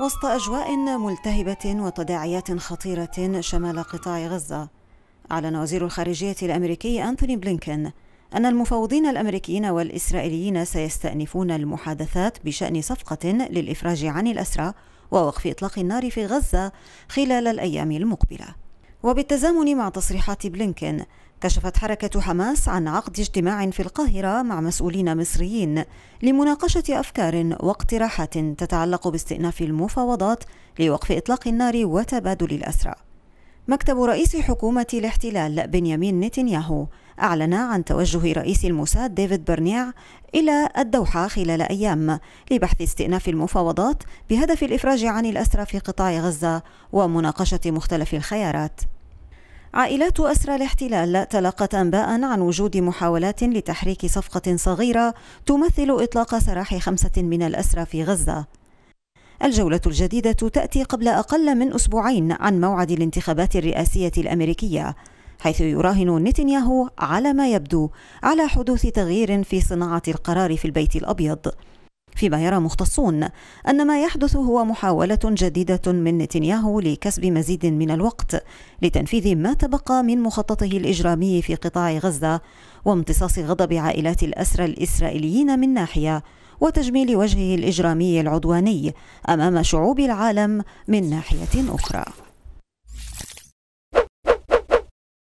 وسط أجواء ملتهبة وتداعيات خطيرة شمال قطاع غزة أعلن وزير الخارجية الأمريكي أنتوني بلينكن أن المفاوضين الأمريكيين والإسرائيليين سيستأنفون المحادثات بشأن صفقة للإفراج عن الأسرى ووقف إطلاق النار في غزة خلال الأيام المقبلة وبالتزامن مع تصريحات بلينكن كشفت حركة حماس عن عقد اجتماع في القاهرة مع مسؤولين مصريين لمناقشة أفكار واقتراحات تتعلق باستئناف المفاوضات لوقف إطلاق النار وتبادل الأسرى. مكتب رئيس حكومة الاحتلال بنيامين نتنياهو أعلن عن توجه رئيس الموساد ديفيد برنيع إلى الدوحة خلال أيام لبحث استئناف المفاوضات بهدف الإفراج عن الأسرى في قطاع غزة ومناقشة مختلف الخيارات. عائلات أسرى الاحتلال تلقت أنباء عن وجود محاولات لتحريك صفقة صغيرة تمثل إطلاق سراح خمسة من الأسرى في غزة الجولة الجديدة تأتي قبل أقل من أسبوعين عن موعد الانتخابات الرئاسية الأمريكية حيث يراهن نتنياهو على ما يبدو على حدوث تغيير في صناعة القرار في البيت الأبيض فيما يرى مختصون أن ما يحدث هو محاولة جديدة من نتنياهو لكسب مزيد من الوقت لتنفيذ ما تبقى من مخططه الإجرامي في قطاع غزة وامتصاص غضب عائلات الأسرى الإسرائيليين من ناحية وتجميل وجهه الإجرامي العدواني أمام شعوب العالم من ناحية أخرى